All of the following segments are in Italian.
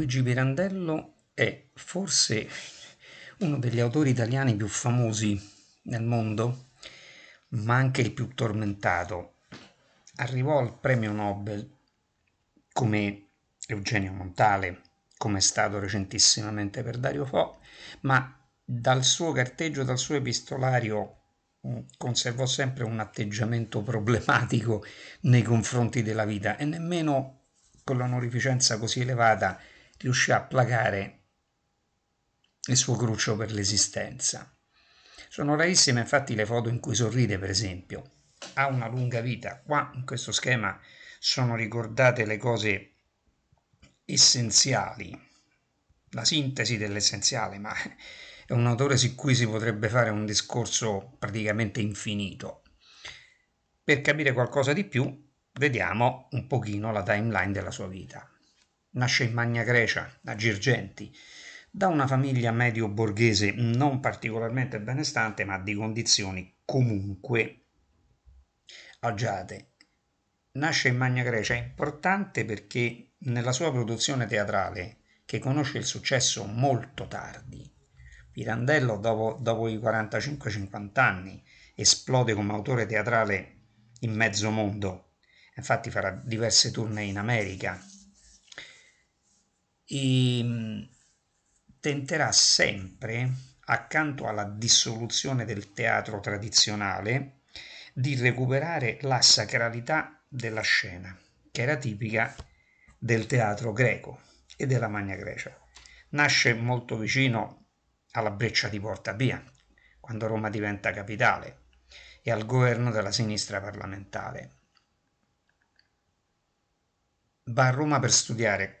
Luigi Pirandello è forse uno degli autori italiani più famosi nel mondo, ma anche il più tormentato. Arrivò al premio Nobel come Eugenio Montale, come è stato recentissimamente per Dario Fo, ma dal suo carteggio, dal suo epistolario, mm, conservò sempre un atteggiamento problematico nei confronti della vita e nemmeno con l'onorificenza così elevata riuscì a placare il suo cruccio per l'esistenza. Sono rarissime infatti le foto in cui sorride, per esempio. Ha una lunga vita. Qua in questo schema sono ricordate le cose essenziali, la sintesi dell'essenziale, ma è un autore su cui si potrebbe fare un discorso praticamente infinito. Per capire qualcosa di più, vediamo un pochino la timeline della sua vita. Nasce in Magna Grecia, a Girgenti, da una famiglia medio-borghese non particolarmente benestante ma di condizioni comunque agiate. Nasce in Magna Grecia è importante perché nella sua produzione teatrale, che conosce il successo molto tardi, Pirandello dopo, dopo i 45-50 anni esplode come autore teatrale in mezzo mondo, infatti farà diverse tournée in America, e mm, tenterà sempre, accanto alla dissoluzione del teatro tradizionale, di recuperare la sacralità della scena, che era tipica del teatro greco e della Magna Grecia. Nasce molto vicino alla breccia di Porta Pia, quando Roma diventa capitale, e al governo della sinistra parlamentare. Va a Roma per studiare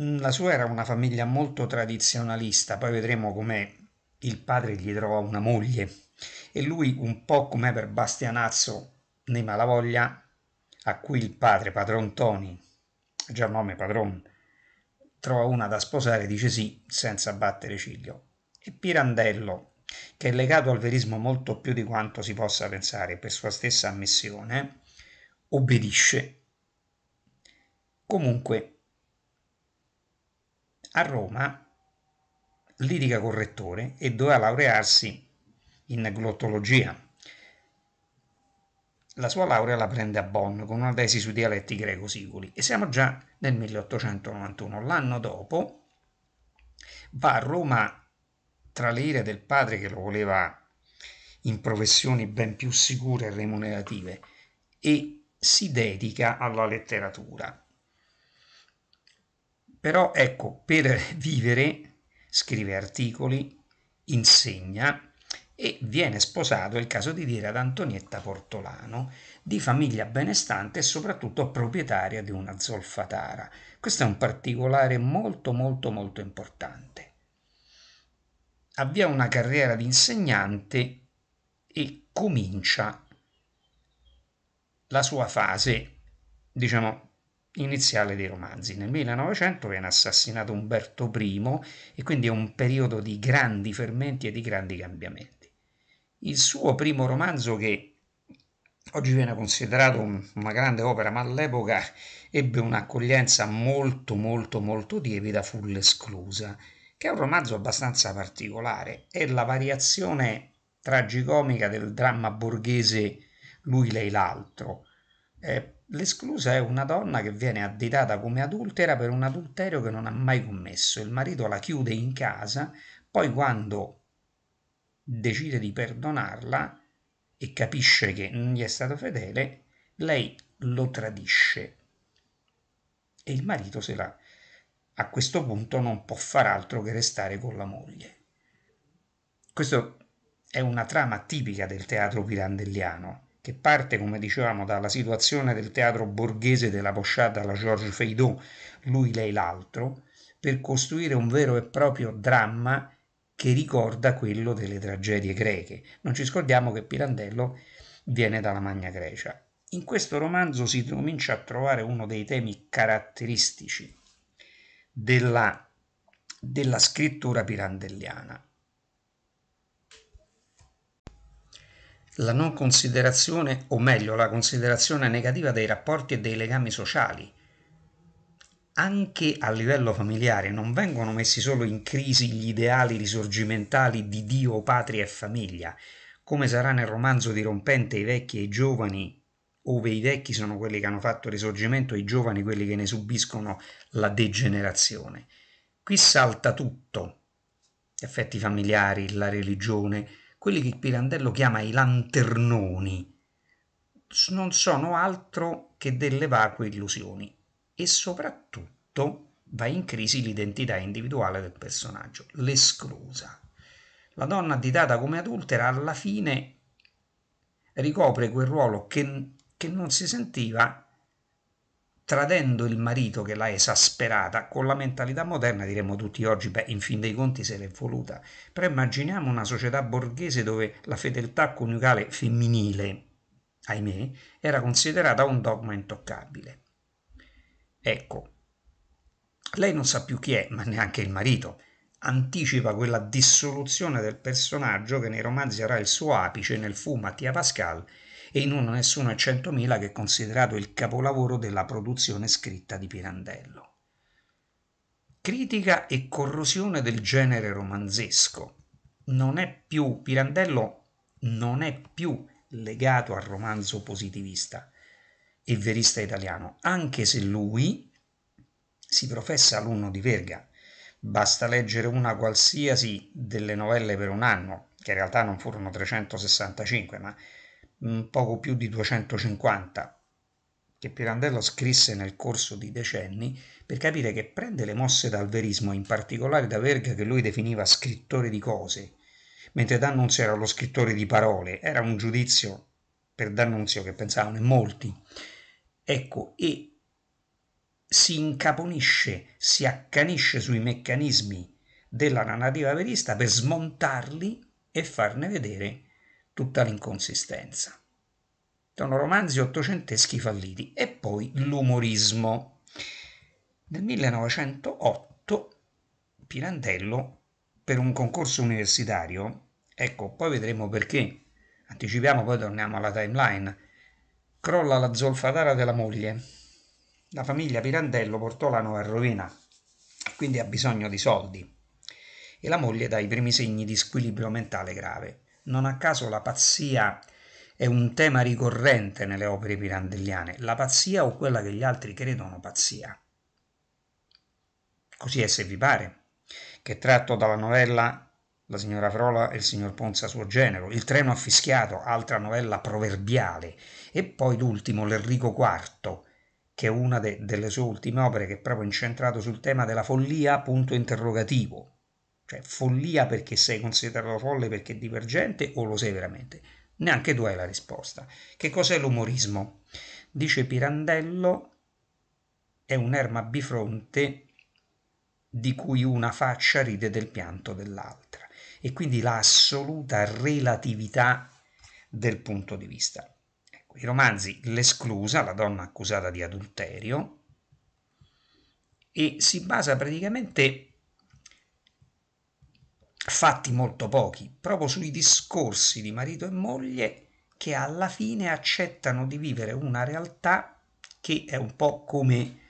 Mm, la sua era una famiglia molto tradizionalista, poi vedremo come il padre gli trova una moglie e lui un po' come per Bastianazzo nei Malavoglia, a cui il padre, padron Toni, già nome padron, trova una da sposare, dice sì, senza battere ciglio. E Pirandello, che è legato al verismo molto più di quanto si possa pensare per sua stessa ammissione, obbedisce. Comunque a Roma lirica correttore e doveva laurearsi in glottologia. La sua laurea la prende a Bonn con una tesi sui dialetti greco-siculi e siamo già nel 1891. L'anno dopo va a Roma tra le ire del padre che lo voleva in professioni ben più sicure e remunerative e si dedica alla letteratura. Però ecco, per vivere scrive articoli, insegna e viene sposato, è il caso di dire, ad Antonietta Portolano, di famiglia benestante e soprattutto proprietaria di una zolfatara. Questo è un particolare molto molto molto importante. Avvia una carriera di insegnante e comincia la sua fase, diciamo, iniziale dei romanzi. Nel 1900 viene assassinato Umberto I e quindi è un periodo di grandi fermenti e di grandi cambiamenti. Il suo primo romanzo che oggi viene considerato una grande opera, ma all'epoca ebbe un'accoglienza molto molto molto tiepida, fu l'esclusa, che è un romanzo abbastanza particolare, è la variazione tragicomica del dramma borghese Lui, lei, l'altro. Eh, L'esclusa è una donna che viene additata come adultera per un adulterio che non ha mai commesso. Il marito la chiude in casa, poi quando decide di perdonarla e capisce che non gli è stato fedele, lei lo tradisce e il marito se la... A questo punto non può far altro che restare con la moglie. Questa è una trama tipica del teatro pirandelliano che parte, come dicevamo, dalla situazione del teatro borghese della Bosciata alla Georges Feydeau, lui, lei, l'altro, per costruire un vero e proprio dramma che ricorda quello delle tragedie greche. Non ci scordiamo che Pirandello viene dalla Magna Grecia. In questo romanzo si comincia a trovare uno dei temi caratteristici della, della scrittura pirandelliana, la non considerazione, o meglio la considerazione negativa dei rapporti e dei legami sociali. Anche a livello familiare non vengono messi solo in crisi gli ideali risorgimentali di Dio, patria e famiglia, come sarà nel romanzo dirompente I vecchi e i giovani, ove i vecchi sono quelli che hanno fatto il risorgimento e i giovani quelli che ne subiscono la degenerazione. Qui salta tutto, gli effetti familiari, la religione, quelli che Pirandello chiama i lanternoni, non sono altro che delle vacue illusioni e soprattutto va in crisi l'identità individuale del personaggio, l'esclusa. La donna additata come adultera alla fine ricopre quel ruolo che, che non si sentiva tradendo il marito che l'ha esasperata con la mentalità moderna diremmo tutti oggi beh in fin dei conti se l'è voluta però immaginiamo una società borghese dove la fedeltà coniugale femminile ahimè era considerata un dogma intoccabile ecco lei non sa più chi è ma neanche il marito anticipa quella dissoluzione del personaggio che nei romanzi avrà il suo apice nel fu Mattia Pascal e in uno Nessuno e 100.000 che è considerato il capolavoro della produzione scritta di Pirandello. Critica e corrosione del genere romanzesco. Non è più, Pirandello non è più legato al romanzo positivista e verista italiano, anche se lui si professa alunno di Verga. Basta leggere una qualsiasi delle novelle per un anno, che in realtà non furono 365, ma poco più di 250 che Pirandello scrisse nel corso di decenni per capire che prende le mosse dal verismo, in particolare da Verga che lui definiva scrittore di cose, mentre D'Annunzio era lo scrittore di parole, era un giudizio per D'Annunzio che pensavano in molti. Ecco, e si incaponisce, si accanisce sui meccanismi della narrativa verista per smontarli e farne vedere tutta l'inconsistenza. Sono romanzi ottocenteschi falliti e poi l'umorismo. Nel 1908 Pirandello per un concorso universitario, ecco, poi vedremo perché, anticipiamo poi torniamo alla timeline, crolla la zolfatara della moglie. La famiglia Pirandello portò la nuova rovina, quindi ha bisogno di soldi e la moglie dà i primi segni di squilibrio mentale grave. Non a caso la pazzia è un tema ricorrente nelle opere pirandelliane, la pazzia o quella che gli altri credono pazzia. Così è se vi pare, che è tratto dalla novella La signora Frola e il signor Ponza suo genero, Il treno affischiato, altra novella proverbiale, e poi l'ultimo, l'Enrico IV, che è una de- delle sue ultime opere che è proprio incentrato sul tema della follia, punto interrogativo cioè, follia perché sei considerato folle perché divergente o lo sei veramente? Neanche tu hai la risposta. Che cos'è l'umorismo? Dice Pirandello, è un'erma bifronte di cui una faccia ride del pianto dell'altra e quindi l'assoluta relatività del punto di vista. Ecco, I romanzi l'esclusa, la donna accusata di adulterio, e si basa praticamente fatti molto pochi, proprio sui discorsi di marito e moglie che alla fine accettano di vivere una realtà che è un po' come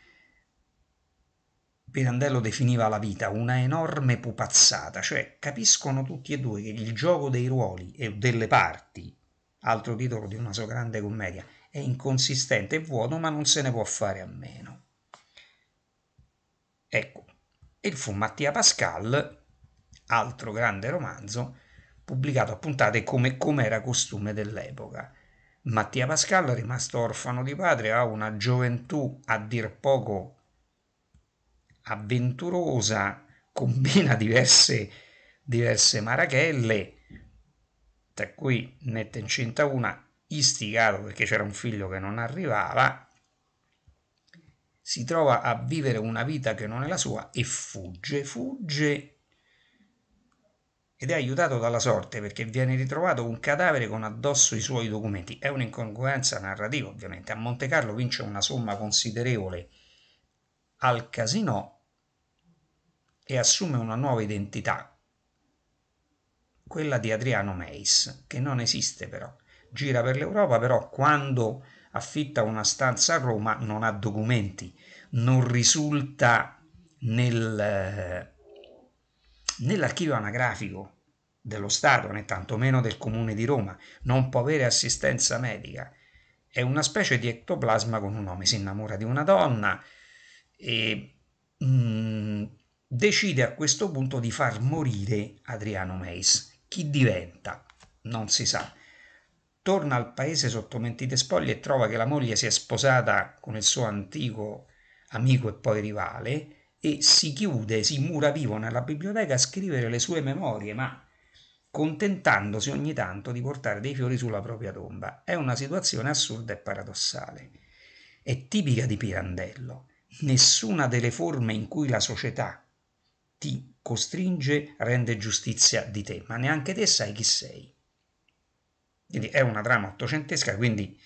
Pirandello definiva la vita una enorme pupazzata, cioè capiscono tutti e due che il gioco dei ruoli e delle parti, altro titolo di una sua grande commedia, è inconsistente e vuoto, ma non se ne può fare a meno. Ecco, e fu Mattia Pascal altro grande romanzo pubblicato a puntate come, come era costume dell'epoca. Mattia Pascal, rimasto orfano di padre, ha una gioventù a dir poco avventurosa, combina diverse, diverse marachelle, tra cui mette incinta una, istigato perché c'era un figlio che non arrivava, si trova a vivere una vita che non è la sua e fugge, fugge ed è aiutato dalla sorte perché viene ritrovato un cadavere con addosso i suoi documenti. È un'incongruenza narrativa, ovviamente. A Monte Carlo vince una somma considerevole al casino e assume una nuova identità, quella di Adriano Meis, che non esiste però. Gira per l'Europa, però quando affitta una stanza a Roma non ha documenti, non risulta nel, eh, nell'archivio anagrafico dello Stato né tantomeno del Comune di Roma, non può avere assistenza medica. È una specie di ectoplasma con un uomo, si innamora di una donna e mh, mm, decide a questo punto di far morire Adriano Meis. Chi diventa? Non si sa. Torna al paese sotto mentite spoglie e trova che la moglie si è sposata con il suo antico amico e poi rivale e si chiude, si mura vivo nella biblioteca a scrivere le sue memorie, ma contentandosi ogni tanto di portare dei fiori sulla propria tomba. È una situazione assurda e paradossale. È tipica di Pirandello. Nessuna delle forme in cui la società ti costringe rende giustizia di te, ma neanche te sai chi sei. Quindi è una trama ottocentesca, quindi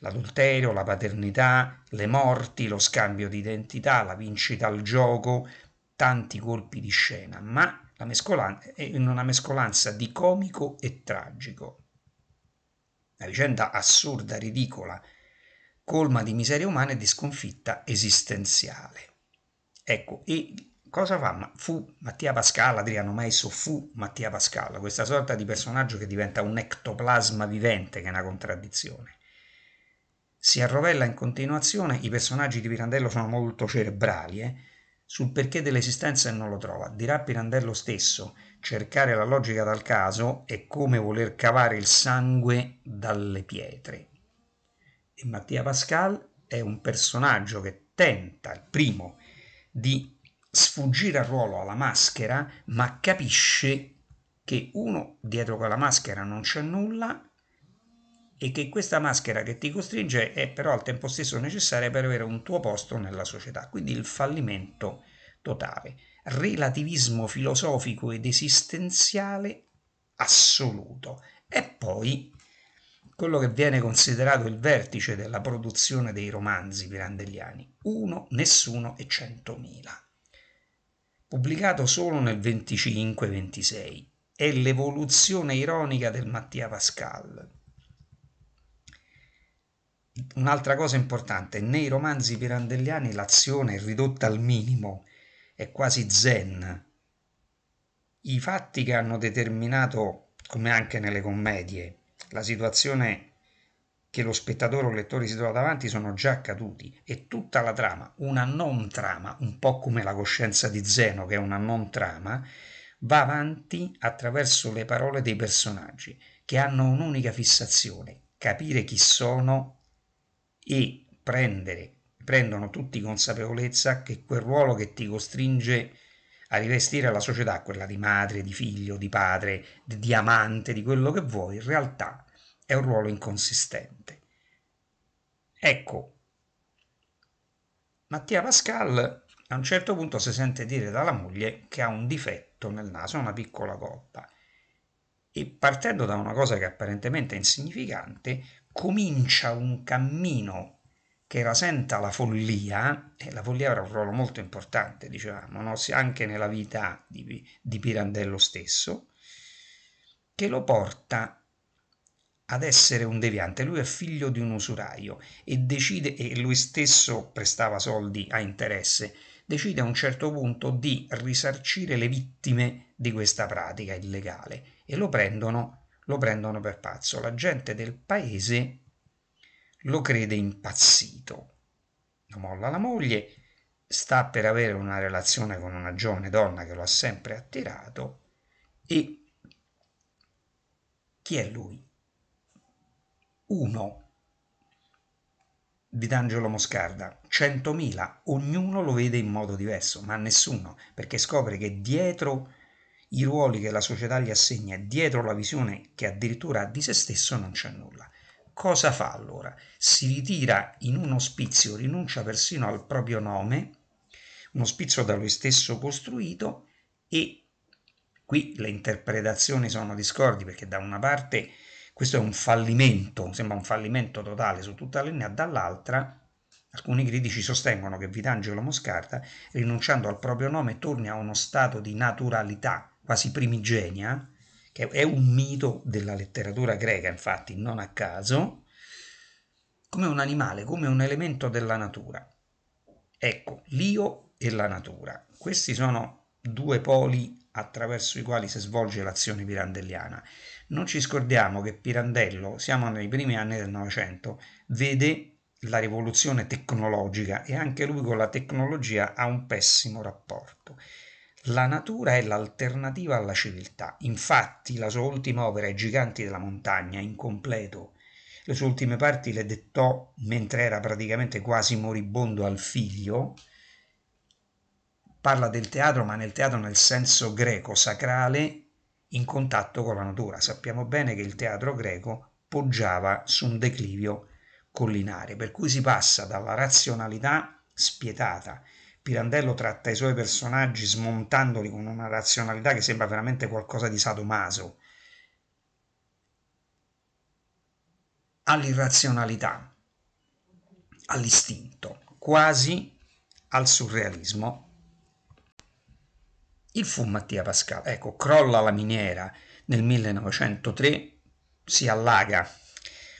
l'adulterio, la paternità, le morti, lo scambio di identità, la vincita al gioco, tanti colpi di scena, ma in una mescolanza di comico e tragico. Una vicenda assurda, ridicola, colma di miseria umana e di sconfitta esistenziale. Ecco, e cosa fa? Ma fu Mattia Pascal, Adriano Maiso fu Mattia Pascal, questa sorta di personaggio che diventa un ectoplasma vivente, che è una contraddizione. Si arrovella in continuazione, i personaggi di Pirandello sono molto cerebrali, eh? Sul perché dell'esistenza non lo trova, dirà Pirandello stesso, cercare la logica dal caso è come voler cavare il sangue dalle pietre. E Mattia Pascal è un personaggio che tenta, il primo, di sfuggire al ruolo, alla maschera, ma capisce che uno dietro quella maschera non c'è nulla e che questa maschera che ti costringe è però al tempo stesso necessaria per avere un tuo posto nella società, quindi il fallimento totale, relativismo filosofico ed esistenziale assoluto. E poi quello che viene considerato il vertice della produzione dei romanzi pirandelliani, uno, nessuno e centomila. Pubblicato solo nel 25-26, è l'evoluzione ironica del Mattia Pascal, Un'altra cosa importante, nei romanzi pirandelliani l'azione è ridotta al minimo, è quasi zen. I fatti che hanno determinato, come anche nelle commedie, la situazione che lo spettatore o lettore si trova davanti sono già accaduti e tutta la trama, una non trama, un po' come la coscienza di Zeno che è una non trama, va avanti attraverso le parole dei personaggi che hanno un'unica fissazione, capire chi sono e prendere, prendono tutti consapevolezza che quel ruolo che ti costringe a rivestire la società, quella di madre, di figlio, di padre, di, di amante, di quello che vuoi, in realtà è un ruolo inconsistente. Ecco, Mattia Pascal a un certo punto si sente dire dalla moglie che ha un difetto nel naso, una piccola coppa. E partendo da una cosa che apparentemente è insignificante, comincia un cammino che rasenta la follia, e la follia avrà un ruolo molto importante, diciamo, no? anche nella vita di, di Pirandello stesso, che lo porta ad essere un deviante. Lui è figlio di un usuraio e decide, e lui stesso prestava soldi a interesse, decide a un certo punto di risarcire le vittime di questa pratica illegale e lo prendono lo prendono per pazzo. La gente del paese lo crede impazzito. Lo molla la moglie, sta per avere una relazione con una giovane donna che lo ha sempre attirato e chi è lui? Uno. Vitangelo Moscarda, 100.000, ognuno lo vede in modo diverso, ma nessuno, perché scopre che dietro i ruoli che la società gli assegna dietro la visione che addirittura ha di se stesso non c'è nulla. Cosa fa allora? Si ritira in un ospizio, rinuncia persino al proprio nome, un ospizio da lui stesso costruito e qui le interpretazioni sono discordi perché da una parte questo è un fallimento, sembra un fallimento totale su tutta la linea, dall'altra Alcuni critici sostengono che Vitangelo Moscarta, rinunciando al proprio nome, torni a uno stato di naturalità quasi primigenia, che è un mito della letteratura greca, infatti, non a caso, come un animale, come un elemento della natura. Ecco, l'io e la natura. Questi sono due poli attraverso i quali si svolge l'azione pirandelliana. Non ci scordiamo che Pirandello, siamo nei primi anni del Novecento, vede la rivoluzione tecnologica e anche lui con la tecnologia ha un pessimo rapporto la natura è l'alternativa alla civiltà, infatti la sua ultima opera è Giganti della montagna, incompleto. Le sue ultime parti le dettò mentre era praticamente quasi moribondo al figlio. Parla del teatro, ma nel teatro nel senso greco, sacrale, in contatto con la natura. Sappiamo bene che il teatro greco poggiava su un declivio collinare, per cui si passa dalla razionalità spietata Pirandello tratta i suoi personaggi smontandoli con una razionalità che sembra veramente qualcosa di sadomaso. All'irrazionalità, all'istinto, quasi al surrealismo. Il fu Mattia Pascal. Ecco, crolla la miniera nel 1903, si allaga,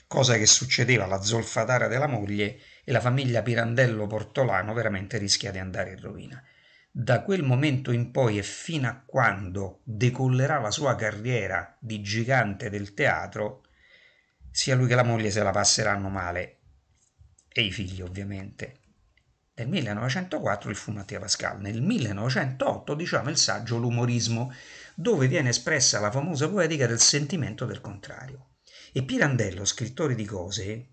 cosa che succedeva alla zolfatara della moglie e la famiglia Pirandello Portolano veramente rischia di andare in rovina. Da quel momento in poi e fino a quando decollerà la sua carriera di gigante del teatro, sia lui che la moglie se la passeranno male, e i figli ovviamente. Nel 1904 il fu Mattia Pascal, nel 1908 diciamo il saggio L'umorismo, dove viene espressa la famosa poetica del sentimento del contrario. E Pirandello, scrittore di cose,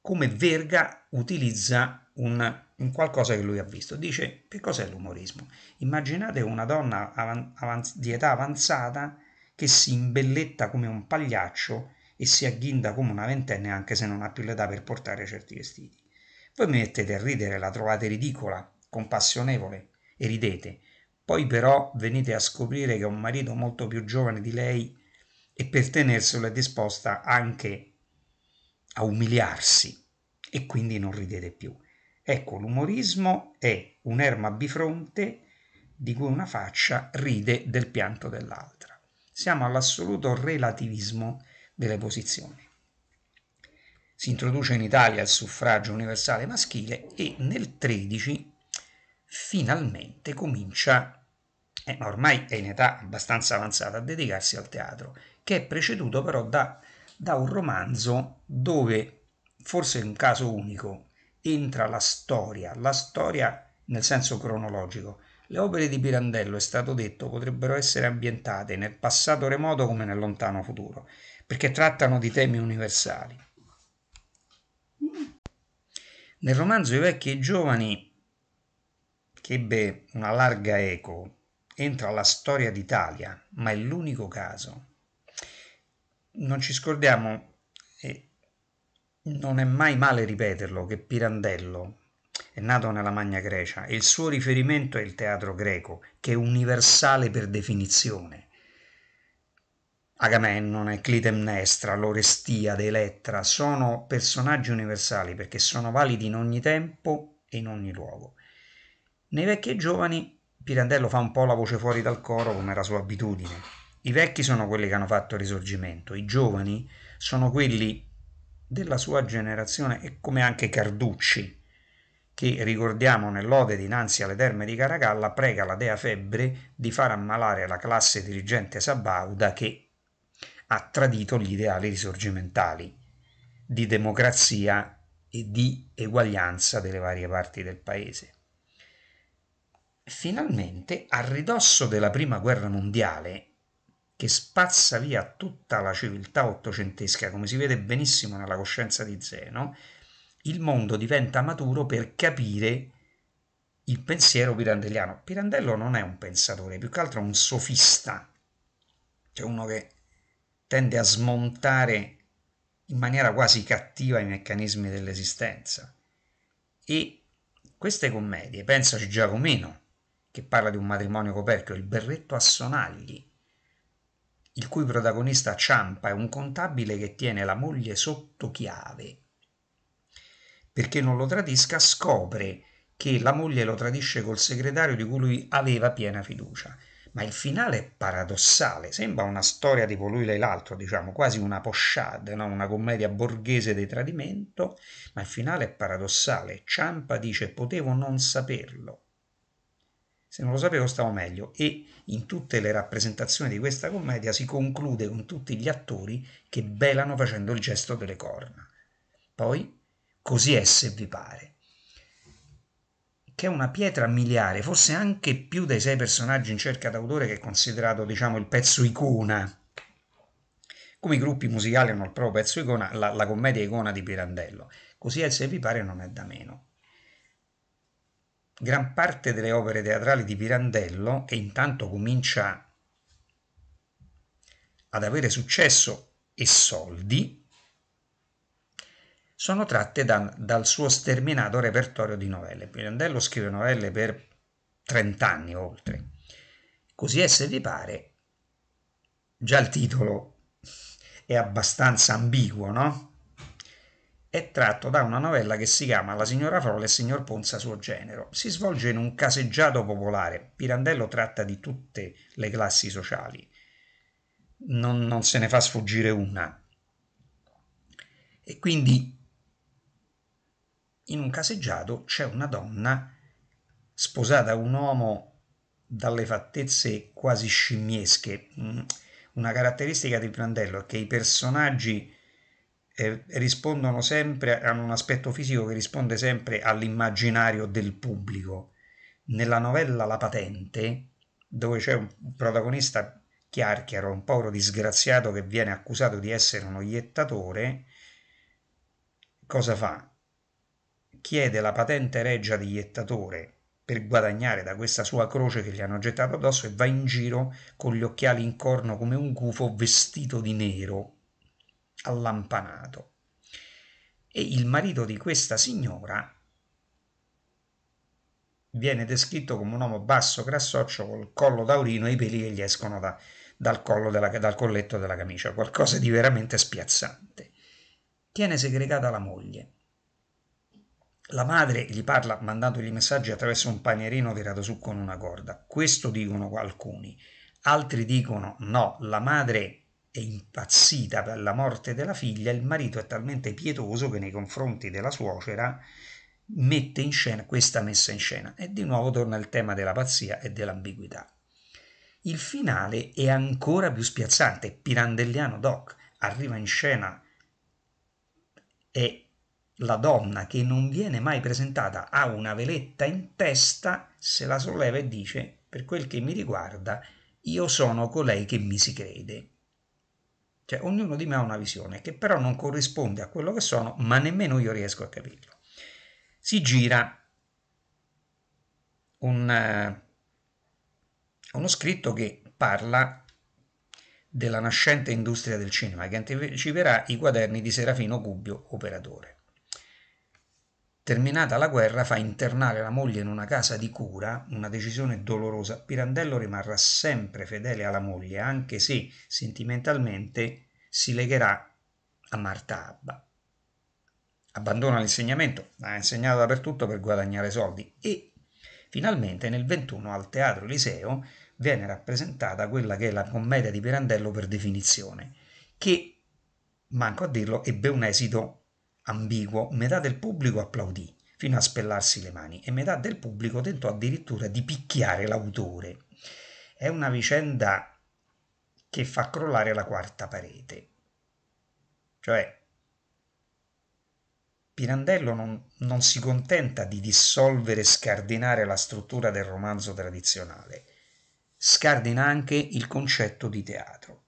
come Verga utilizza un, un, qualcosa che lui ha visto. Dice che cos'è l'umorismo? Immaginate una donna avan, avanz, di età avanzata che si imbelletta come un pagliaccio e si agghinda come una ventenne anche se non ha più l'età per portare certi vestiti. Voi mi mettete a ridere, la trovate ridicola, compassionevole e ridete. Poi però venite a scoprire che un marito molto più giovane di lei e per tenerselo è disposta anche a a umiliarsi e quindi non ridete più. Ecco, l'umorismo è un'erma bifronte di cui una faccia ride del pianto dell'altra. Siamo all'assoluto relativismo delle posizioni. Si introduce in Italia il suffragio universale maschile e nel 13 finalmente comincia, eh, ormai è in età abbastanza avanzata, a dedicarsi al teatro, che è preceduto però da da un romanzo dove, forse è un caso unico, entra la storia, la storia nel senso cronologico. Le opere di Pirandello, è stato detto, potrebbero essere ambientate nel passato remoto come nel lontano futuro, perché trattano di temi universali. Nel romanzo I vecchi e i giovani, che ebbe una larga eco, entra la storia d'Italia, ma è l'unico caso non ci scordiamo, e non è mai male ripeterlo, che Pirandello è nato nella Magna Grecia e il suo riferimento è il teatro greco, che è universale per definizione. Agamennone, Clitemnestra, l'Orestiade, Elettra sono personaggi universali perché sono validi in ogni tempo e in ogni luogo. Nei vecchi e giovani Pirandello fa un po' la voce fuori dal coro come era sua abitudine, i vecchi sono quelli che hanno fatto il risorgimento, i giovani sono quelli della sua generazione e come anche Carducci, che ricordiamo nell'ode dinanzi alle terme di Caracalla prega la dea Febbre di far ammalare la classe dirigente sabauda che ha tradito gli ideali risorgimentali di democrazia e di eguaglianza delle varie parti del paese. Finalmente, a ridosso della Prima Guerra Mondiale, che spazza via tutta la civiltà ottocentesca, come si vede benissimo nella coscienza di Zeno, il mondo diventa maturo per capire il pensiero pirandelliano. Pirandello non è un pensatore, più che altro è un sofista, cioè uno che tende a smontare in maniera quasi cattiva i meccanismi dell'esistenza. E queste commedie, pensaci Giacomino, che parla di un matrimonio coperchio, il berretto a sonagli, il cui protagonista Ciampa è un contabile che tiene la moglie sotto chiave. Perché non lo tradisca, scopre che la moglie lo tradisce col segretario di cui lui aveva piena fiducia. Ma il finale è paradossale, sembra una storia tipo lui lei l'altro, diciamo, quasi una pochade, no? una commedia borghese di tradimento, ma il finale è paradossale. Ciampa dice potevo non saperlo, se non lo sapevo stavo meglio e in tutte le rappresentazioni di questa commedia si conclude con tutti gli attori che belano facendo il gesto delle corna. Poi, così è se vi pare. Che è una pietra miliare, forse anche più dei sei personaggi in cerca d'autore che è considerato, diciamo, il pezzo icona. Come i gruppi musicali hanno il proprio pezzo icona, la, la commedia icona di Pirandello. Così è se vi pare non è da meno gran parte delle opere teatrali di Pirandello e intanto comincia ad avere successo e soldi, sono tratte da, dal suo sterminato repertorio di novelle. Pirandello scrive novelle per 30 anni o oltre. Così è se vi pare, già il titolo è abbastanza ambiguo, no? è tratto da una novella che si chiama La signora Frolla e il signor Ponza suo genero. Si svolge in un caseggiato popolare. Pirandello tratta di tutte le classi sociali. Non, non se ne fa sfuggire una. E quindi in un caseggiato c'è una donna sposata a un uomo dalle fattezze quasi scimmiesche. Mm, una caratteristica di Pirandello è che i personaggi rispondono sempre, hanno un aspetto fisico che risponde sempre all'immaginario del pubblico. Nella novella La patente, dove c'è un protagonista chiarchiaro, un povero disgraziato che viene accusato di essere un iettatore, cosa fa? Chiede la patente regia di iettatore per guadagnare da questa sua croce che gli hanno gettato addosso e va in giro con gli occhiali in corno come un gufo vestito di nero allampanato e il marito di questa signora viene descritto come un uomo basso, grassoccio, col collo taurino e i peli che gli escono da, dal, della, dal colletto della camicia, qualcosa di veramente spiazzante. Tiene segregata la moglie. La madre gli parla mandandogli messaggi attraverso un panierino tirato su con una corda. Questo dicono alcuni. Altri dicono no, la madre è impazzita per la morte della figlia, il marito è talmente pietoso che nei confronti della suocera mette in scena questa messa in scena e di nuovo torna il tema della pazzia e dell'ambiguità. Il finale è ancora più spiazzante, pirandelliano doc, arriva in scena e la donna che non viene mai presentata ha una veletta in testa, se la solleva e dice per quel che mi riguarda io sono colei che mi si crede. Cioè ognuno di me ha una visione che però non corrisponde a quello che sono, ma nemmeno io riesco a capirlo. Si gira un, eh, uno scritto che parla della nascente industria del cinema, che anticiperà i quaderni di Serafino Gubbio, operatore. Terminata la guerra fa internare la moglie in una casa di cura, una decisione dolorosa. Pirandello rimarrà sempre fedele alla moglie, anche se sentimentalmente si legherà a Marta Abba. Abbandona l'insegnamento, ha insegnato dappertutto per guadagnare soldi e finalmente nel 21 al Teatro Eliseo viene rappresentata quella che è la commedia di Pirandello per definizione, che, manco a dirlo, ebbe un esito ambiguo, metà del pubblico applaudì fino a spellarsi le mani e metà del pubblico tentò addirittura di picchiare l'autore. È una vicenda che fa crollare la quarta parete. Cioè, Pirandello non, non si contenta di dissolvere e scardinare la struttura del romanzo tradizionale, scardina anche il concetto di teatro.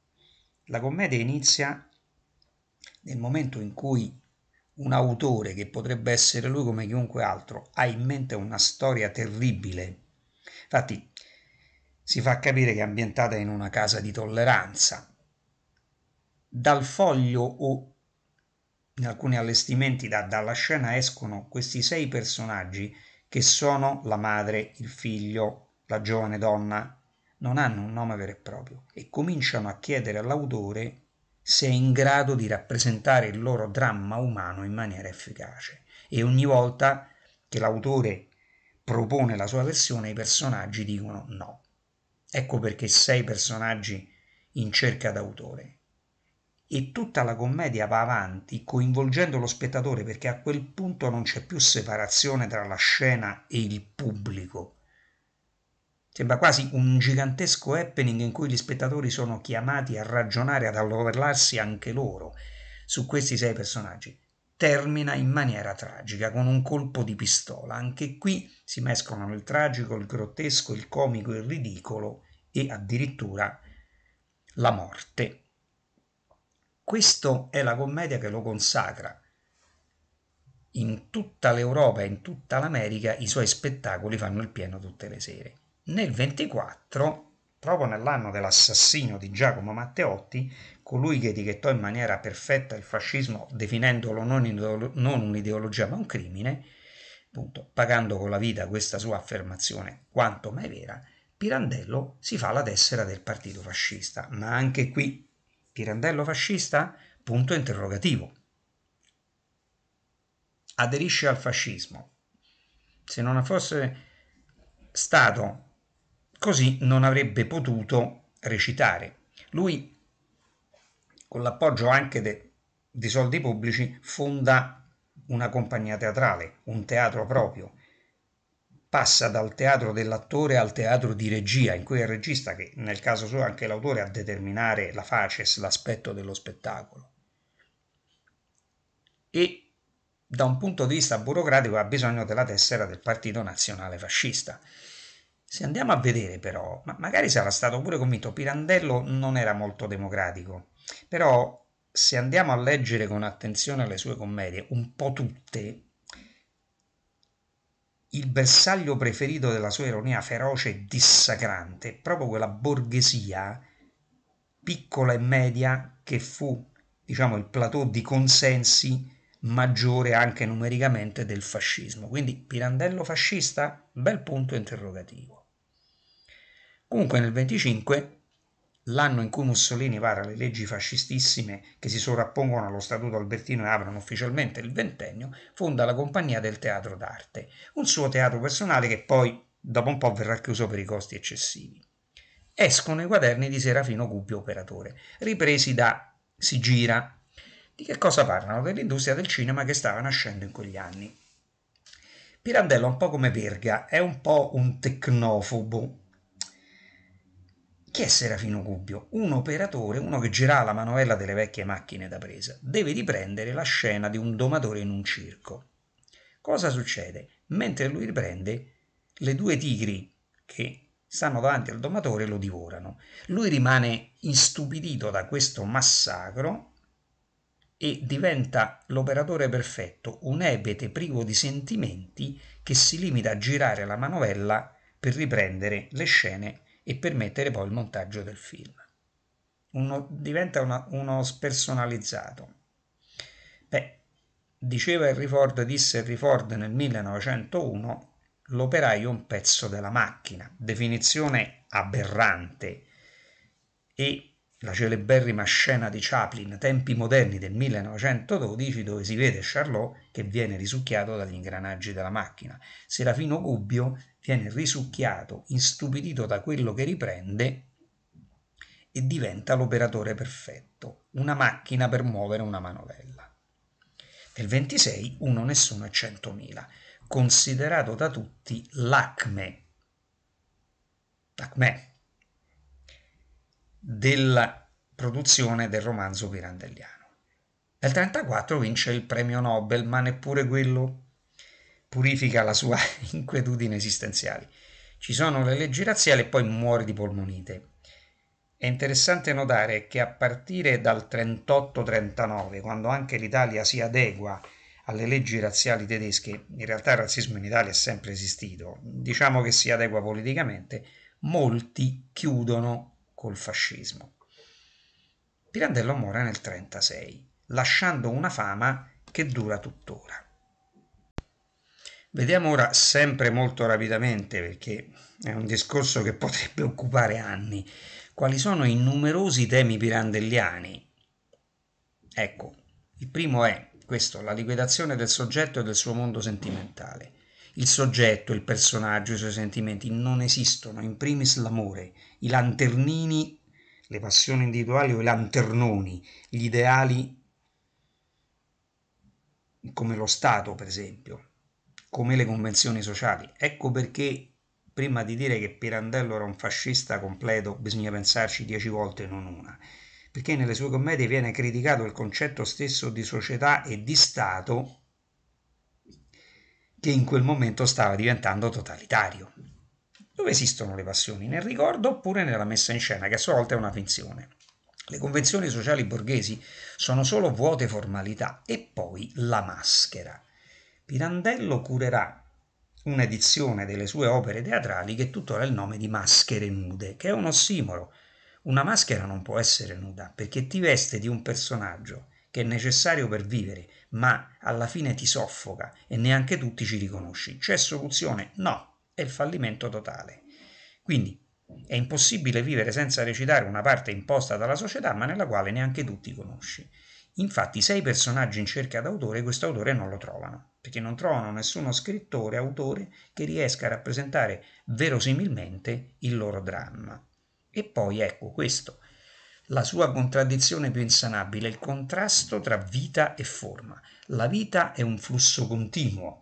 La commedia inizia nel momento in cui un autore che potrebbe essere lui come chiunque altro ha in mente una storia terribile. Infatti si fa capire che è ambientata in una casa di tolleranza. Dal foglio o in alcuni allestimenti da, dalla scena escono questi sei personaggi che sono la madre, il figlio, la giovane donna, non hanno un nome vero e proprio e cominciano a chiedere all'autore se è in grado di rappresentare il loro dramma umano in maniera efficace e ogni volta che l'autore propone la sua versione i personaggi dicono no. Ecco perché sei personaggi in cerca d'autore. E tutta la commedia va avanti coinvolgendo lo spettatore perché a quel punto non c'è più separazione tra la scena e il pubblico Sembra quasi un gigantesco happening in cui gli spettatori sono chiamati a ragionare, ad alloverlarsi anche loro su questi sei personaggi. Termina in maniera tragica, con un colpo di pistola. Anche qui si mescolano il tragico, il grottesco, il comico, il ridicolo e addirittura la morte. Questa è la commedia che lo consacra. In tutta l'Europa e in tutta l'America i suoi spettacoli fanno il pieno tutte le sere. Nel 24, proprio nell'anno dell'assassinio di Giacomo Matteotti, colui che etichettò in maniera perfetta il fascismo definendolo non, ideolo- non un'ideologia ma un crimine, appunto, pagando con la vita questa sua affermazione quanto mai vera, Pirandello si fa la tessera del partito fascista. Ma anche qui, Pirandello fascista? Punto interrogativo. Aderisce al fascismo. Se non fosse stato così non avrebbe potuto recitare. Lui, con l'appoggio anche di soldi pubblici, fonda una compagnia teatrale, un teatro proprio. Passa dal teatro dell'attore al teatro di regia, in cui è il regista, che nel caso suo è anche l'autore, a determinare la faces, l'aspetto dello spettacolo. E da un punto di vista burocratico ha bisogno della tessera del Partito Nazionale Fascista. Se andiamo a vedere però, ma magari sarà stato pure convinto, Pirandello non era molto democratico, però se andiamo a leggere con attenzione le sue commedie, un po' tutte, il bersaglio preferito della sua ironia feroce e dissacrante è proprio quella borghesia piccola e media che fu, diciamo, il plateau di consensi maggiore anche numericamente del fascismo. Quindi Pirandello fascista? Bel punto interrogativo. Comunque nel 25, l'anno in cui Mussolini vara le leggi fascistissime che si sovrappongono allo Statuto Albertino e aprono ufficialmente il ventennio, fonda la Compagnia del Teatro d'Arte, un suo teatro personale che poi dopo un po' verrà chiuso per i costi eccessivi. Escono i quaderni di Serafino Gubbio Operatore, ripresi da Si Gira. Di che cosa parlano? Dell'industria del cinema che stava nascendo in quegli anni. Pirandello, un po' come Verga, è un po' un tecnofobo, chi è Serafino Gubbio? Un operatore, uno che girava la manovella delle vecchie macchine da presa. Deve riprendere la scena di un domatore in un circo. Cosa succede? Mentre lui riprende, le due tigri che stanno davanti al domatore lo divorano. Lui rimane istupidito da questo massacro e diventa l'operatore perfetto, un ebete privo di sentimenti che si limita a girare la manovella per riprendere le scene e permettere poi il montaggio del film. Uno, diventa una, uno spersonalizzato. Beh, diceva Henry Ford, disse Henry Ford nel 1901, l'operaio è un pezzo della macchina, definizione aberrante, e la celeberrima scena di Chaplin, tempi moderni del 1912, dove si vede Charlot che viene risucchiato dagli ingranaggi della macchina. Serafino Gubbio viene risucchiato, istupidito da quello che riprende e diventa l'operatore perfetto, una macchina per muovere una manovella. Nel 26 uno nessuno è 100.000, considerato da tutti l'acme, l'acme della produzione del romanzo pirandelliano. Nel 34 vince il premio Nobel, ma neppure quello purifica la sua inquietudine esistenziale. Ci sono le leggi razziali e poi muore di polmonite. È interessante notare che a partire dal 38-39, quando anche l'Italia si adegua alle leggi razziali tedesche, in realtà il razzismo in Italia è sempre esistito, diciamo che si adegua politicamente, molti chiudono col fascismo. Pirandello muore nel 36, lasciando una fama che dura tuttora. Vediamo ora sempre molto rapidamente, perché è un discorso che potrebbe occupare anni, quali sono i numerosi temi pirandelliani. Ecco, il primo è questo, la liquidazione del soggetto e del suo mondo sentimentale. Il soggetto, il personaggio, i suoi sentimenti non esistono, in primis l'amore, i lanternini, le passioni individuali o i lanternoni, gli ideali come lo Stato per esempio, come le convenzioni sociali. Ecco perché prima di dire che Pirandello era un fascista completo bisogna pensarci dieci volte, non una, perché nelle sue commedie viene criticato il concetto stesso di società e di Stato che in quel momento stava diventando totalitario. Dove esistono le passioni? Nel ricordo oppure nella messa in scena, che a sua volta è una finzione. Le convenzioni sociali borghesi sono solo vuote formalità e poi la maschera. Pirandello curerà un'edizione delle sue opere teatrali che tuttora ha il nome di Maschere nude, che è un ossimoro. Una maschera non può essere nuda perché ti veste di un personaggio che è necessario per vivere, ma alla fine ti soffoca e neanche tu ti ci riconosci. C'è soluzione? No, è il fallimento totale. Quindi è impossibile vivere senza recitare una parte imposta dalla società ma nella quale neanche tu ti conosci. Infatti sei personaggi in cerca d'autore, questo autore non lo trovano perché non trovano nessuno scrittore, autore che riesca a rappresentare verosimilmente il loro dramma. E poi ecco questo, la sua contraddizione più insanabile, il contrasto tra vita e forma. La vita è un flusso continuo.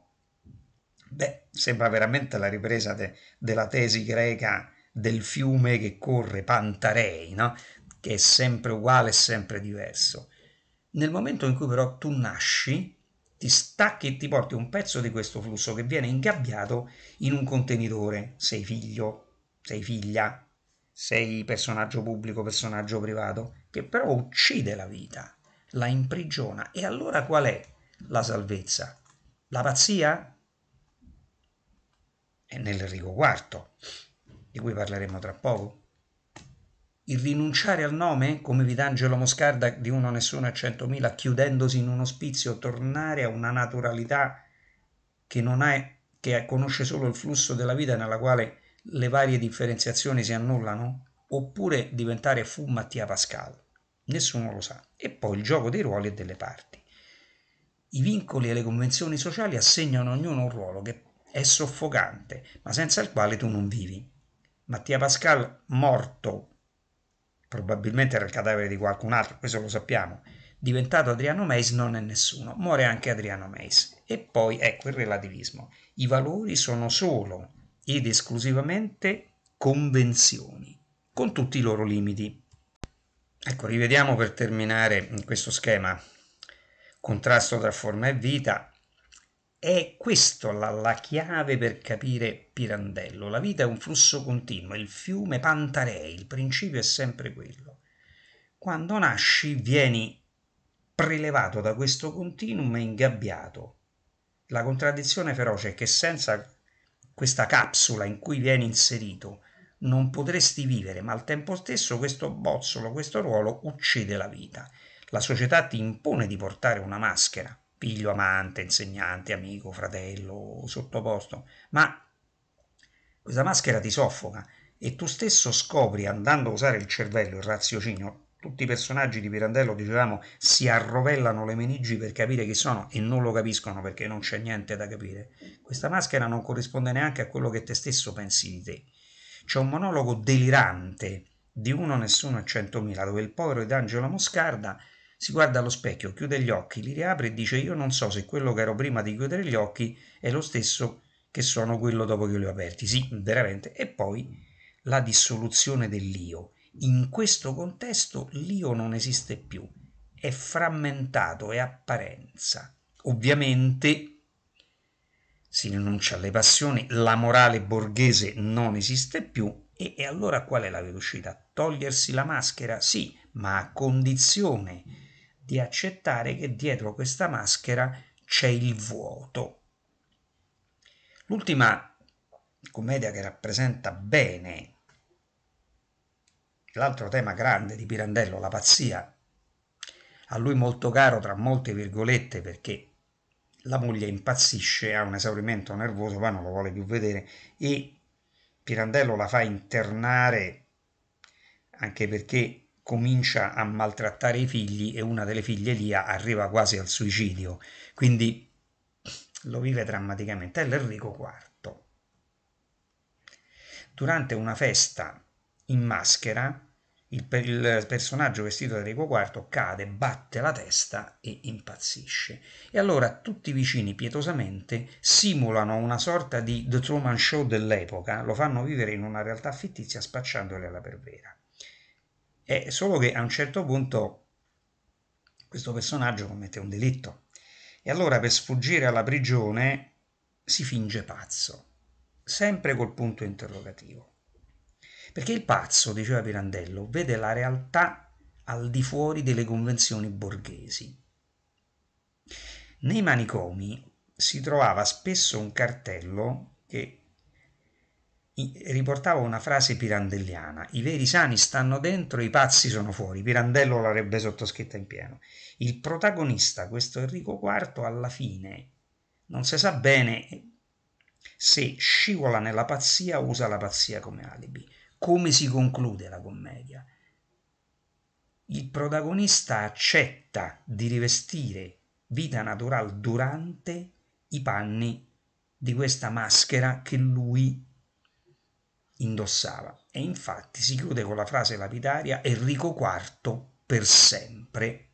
Beh, sembra veramente la ripresa de, della tesi greca del fiume che corre Pantarei, no? che è sempre uguale e sempre diverso. Nel momento in cui però tu nasci, ti stacchi e ti porti un pezzo di questo flusso che viene ingabbiato in un contenitore. Sei figlio, sei figlia, sei personaggio pubblico, personaggio privato, che però uccide la vita, la imprigiona. E allora qual è la salvezza? La pazzia? È nel rigo quarto, di cui parleremo tra poco il rinunciare al nome, come Vitangelo Moscarda di uno nessuno a centomila, chiudendosi in un ospizio, tornare a una naturalità che non è, che conosce solo il flusso della vita nella quale le varie differenziazioni si annullano? Oppure diventare fu Mattia Pascal? Nessuno lo sa. E poi il gioco dei ruoli e delle parti. I vincoli e le convenzioni sociali assegnano a ognuno un ruolo che è soffocante, ma senza il quale tu non vivi. Mattia Pascal, morto probabilmente era il cadavere di qualcun altro, questo lo sappiamo. Diventato Adriano Meis non è nessuno, muore anche Adriano Meis. E poi ecco il relativismo. I valori sono solo ed esclusivamente convenzioni, con tutti i loro limiti. Ecco, rivediamo per terminare questo schema. Contrasto tra forma e vita, è questa la, la, chiave per capire Pirandello. La vita è un flusso continuo, è il fiume Pantarei, il principio è sempre quello. Quando nasci vieni prelevato da questo continuum e ingabbiato. La contraddizione feroce è che senza questa capsula in cui vieni inserito non potresti vivere, ma al tempo stesso questo bozzolo, questo ruolo uccide la vita. La società ti impone di portare una maschera figlio, amante, insegnante, amico, fratello, sottoposto, ma questa maschera ti soffoca e tu stesso scopri andando a usare il cervello, il raziocinio, tutti i personaggi di Pirandello, dicevamo, si arrovellano le meningi per capire chi sono e non lo capiscono perché non c'è niente da capire. Questa maschera non corrisponde neanche a quello che te stesso pensi di te. C'è un monologo delirante di uno, nessuno e centomila, dove il povero Edangelo Moscarda si guarda allo specchio, chiude gli occhi, li riapre e dice io non so se quello che ero prima di chiudere gli occhi è lo stesso che sono quello dopo che li ho aperti. Sì, veramente. E poi la dissoluzione dell'io. In questo contesto l'io non esiste più, è frammentato, è apparenza. Ovviamente si rinuncia alle passioni, la morale borghese non esiste più e, e allora qual è la velocità? Togliersi la maschera? Sì, ma a condizione di accettare che dietro questa maschera c'è il vuoto. L'ultima commedia che rappresenta bene l'altro tema grande di Pirandello, la pazzia, a lui molto caro tra molte virgolette perché la moglie impazzisce, ha un esaurimento nervoso, poi non lo vuole più vedere e Pirandello la fa internare anche perché comincia a maltrattare i figli e una delle figlie Lia arriva quasi al suicidio, quindi lo vive drammaticamente. È l'Enrico IV. Durante una festa in maschera, il, per il, personaggio vestito da Enrico IV cade, batte la testa e impazzisce. E allora tutti i vicini pietosamente simulano una sorta di The Truman Show dell'epoca, lo fanno vivere in una realtà fittizia spacciandola per vera. È solo che a un certo punto questo personaggio commette un delitto e allora per sfuggire alla prigione si finge pazzo, sempre col punto interrogativo. Perché il pazzo, diceva Pirandello, vede la realtà al di fuori delle convenzioni borghesi. Nei manicomi si trovava spesso un cartello che riportava una frase pirandelliana, i veri sani stanno dentro, i pazzi sono fuori, Pirandello l'avrebbe sottoscritta in pieno. Il protagonista, questo Enrico IV, alla fine non si sa bene se scivola nella pazzia o usa la pazzia come alibi. Come si conclude la commedia? Il protagonista accetta di rivestire vita naturale durante i panni di questa maschera che lui indossava e infatti si chiude con la frase lapidaria Enrico IV per sempre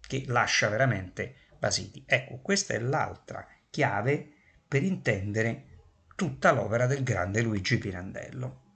che lascia veramente basiti. Ecco, questa è l'altra chiave per intendere tutta l'opera del grande Luigi Pirandello.